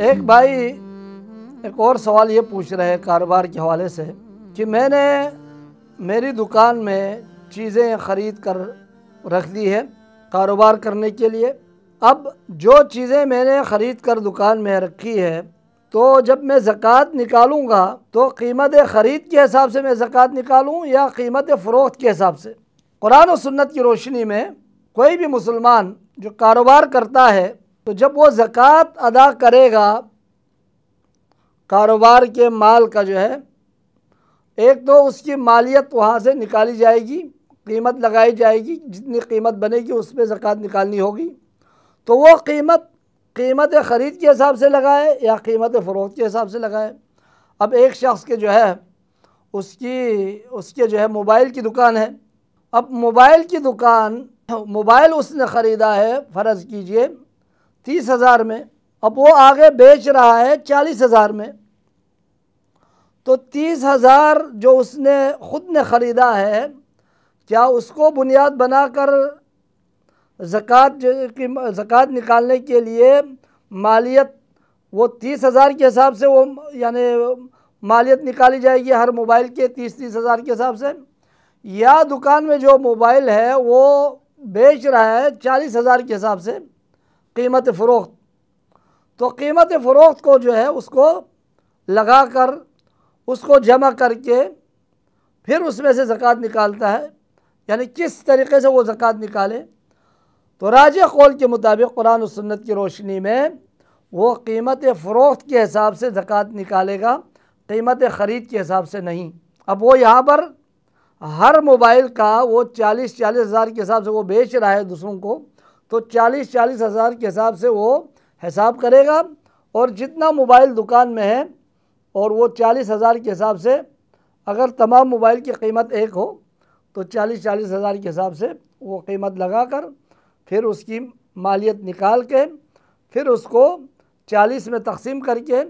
एक भाई एक और सवाल ये पूछ रहे हैं कारोबार के हवाले से कि मैंने मेरी दुकान में चीज़ें ख़रीद कर रख दी है कारोबार करने के लिए अब जो चीज़ें मैंने ख़रीद कर दुकान में रखी है तो जब मैं ज़क़़त निकालूंगा तो कीमत ख़रीद के हिसाब से मैं ज़क़़त निकालूं या कीमत फ़रोख्त के हिसाब से कुरान और सुन्नत की रोशनी में कोई भी मुसलमान जो कारोबार करता है तो जब वो ज़क़़त अदा करेगा कारोबार के माल का जो है एक तो उसकी मालियत वहाँ से निकाली जाएगी कीमत लगाई जाएगी जितनी कीमत बनेगी उस पर ज़क़़त निकालनी होगी तो वो कीमत कीमत ख़रीद के हिसाब से लगाए या कीमत फ़रोख के हिसाब से लगाए अब एक शख्स के जो है उसकी उसके जो है मोबाइल की दुकान है अब मोबाइल की दुकान मोबाइल उसने ख़रीदा है फ़र्ज़ कीजिए तीस हज़ार में अब वो आगे बेच रहा है चालीस हज़ार में तो तीस हज़ार जो उसने ख़ुद ने ख़रीदा है क्या उसको बुनियाद बनाकर ज़क़़त की ज़क़़त निकालने के लिए मालियत वो तीस हज़ार के हिसाब से वो यानी मालियत निकाली जाएगी हर मोबाइल के तीस तीस हज़ार के हिसाब से या दुकान में जो मोबाइल है वो बेच रहा है चालीस हज़ार के हिसाब से कीमत फ़रोख्त तो कीमत फ़रोख्त को जो है उसको लगा कर उसको जमा करके फिर उसमें से ज़क़़त निकालता है यानी किस तरीके से वो ज़क़़त निकाले तो राज कौल के मुताबिक कुरान और सुन्नत की रोशनी में वो कीमत फ़रोख्त के हिसाब से ज़क़़त निकालेगा कीमत ख़रीद के हिसाब से नहीं अब वो यहाँ पर हर मोबाइल का वो चालीस चालीस हज़ार के हिसाब से वो बेच रहा है दूसरों को तो चालीस चालीस हज़ार के हिसाब से वो हिसाब करेगा और जितना मोबाइल दुकान में है और वो चालीस हज़ार के हिसाब से अगर तमाम मोबाइल की कीमत एक हो तो चालीस चालीस हज़ार के हिसाब से वो कीमत लगा कर फिर उसकी मालियत निकाल के फिर उसको चालीस में तकसीम करके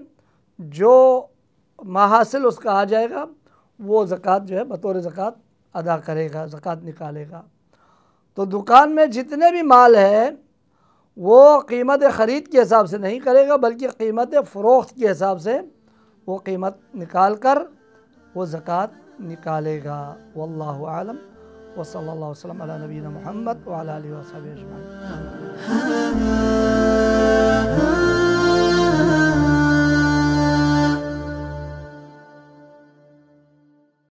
जो महासिल उसका आ जाएगा वो ज़क़़त जो है बतौर ज़क़़त अदा करेगा ज़क़़त निकालेगा तो दुकान में जितने भी माल है वो कीमत ख़रीद के हिसाब से नहीं करेगा बल्कि कीमत फ़रोख्त के हिसाब से वो कीमत निकाल कर वो ज़क़़त निकालेगा वल्लाहु आलम वसल वसलम नबीन वाला वाल वसब